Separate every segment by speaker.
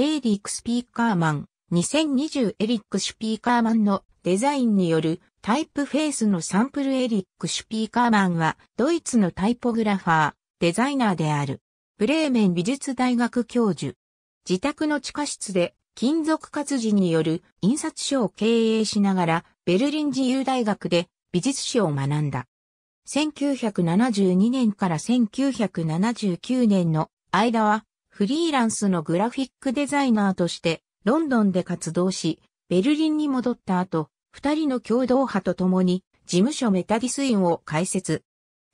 Speaker 1: エーリック・スピーカーマン、2020エリック・シュピーカーマンのデザインによるタイプフェイスのサンプルエリック・シュピーカーマンはドイツのタイポグラファー、デザイナーである。ブレーメン美術大学教授。自宅の地下室で金属活字による印刷所を経営しながらベルリン自由大学で美術史を学んだ。1972年から1979年の間はフリーランスのグラフィックデザイナーとしてロンドンで活動し、ベルリンに戻った後、二人の共同派と共に事務所メタディスインを開設。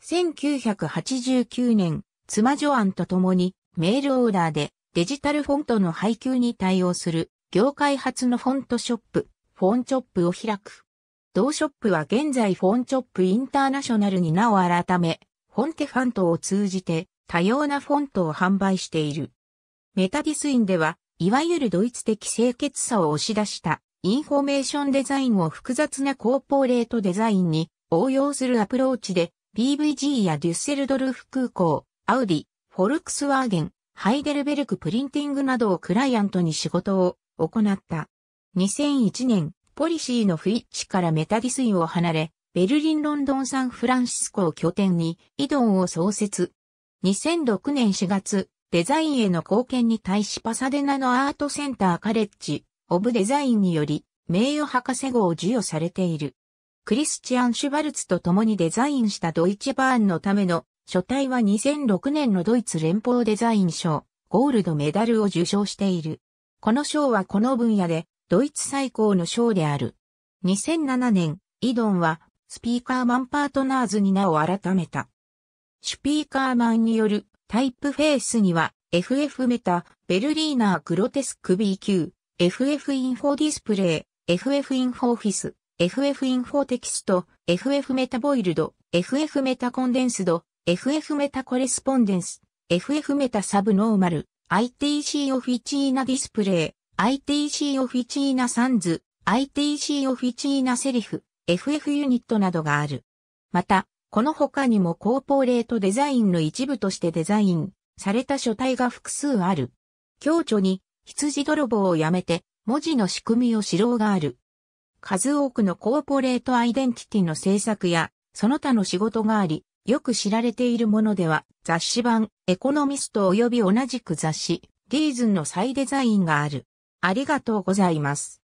Speaker 1: 1989年、妻ジョアンと共にメールオーダーでデジタルフォントの配給に対応する業界初のフォントショップ、フォンチョップを開く。同ショップは現在フォンチョップインターナショナルになお改め、フォンテファントを通じて多様なフォントを販売している。メタディスインでは、いわゆるドイツ的清潔さを押し出したインフォメーションデザインを複雑なコーポレートデザインに応用するアプローチで PVG やデュッセルドルフ空港、アウディ、フォルクスワーゲン、ハイデルベルクプリンティングなどをクライアントに仕事を行った。2001年、ポリシーのフィッチからメタディスインを離れ、ベルリン・ロンドン・サンフランシスコを拠点に、イドンを創設。2006年4月、デザインへの貢献に対しパサデナのアートセンターカレッジ、オブデザインにより、名誉博士号を授与されている。クリスチアン・シュバルツと共にデザインしたドイチバーンのための書体は2006年のドイツ連邦デザイン賞、ゴールドメダルを受賞している。この賞はこの分野でドイツ最高の賞である。2007年、イドンはスピーカーマンパートナーズに名を改めた。シュピーカーマンによるタイプフェイスには FF メタ、ベルリーナーグロテスク BQ、FF インフォディスプレイ、FF インフォオフィス、FF インフォテキスト、FF メタボイルド、FF メタコンデンスド、FF メタコレスポンデンス、FF メタサブノーマル、ITC オフィチーナディスプレイ、ITC オフィチーナサンズ、ITC オフィチーナセリフ、FF ユニットなどがある。また、この他にもコーポレートデザインの一部としてデザインされた書体が複数ある。教著に羊泥棒をやめて文字の仕組みを知ろうがある。数多くのコーポレートアイデンティティの制作やその他の仕事があり、よく知られているものでは雑誌版エコノミスト及び同じく雑誌リーズンの再デザインがある。ありがとうございます。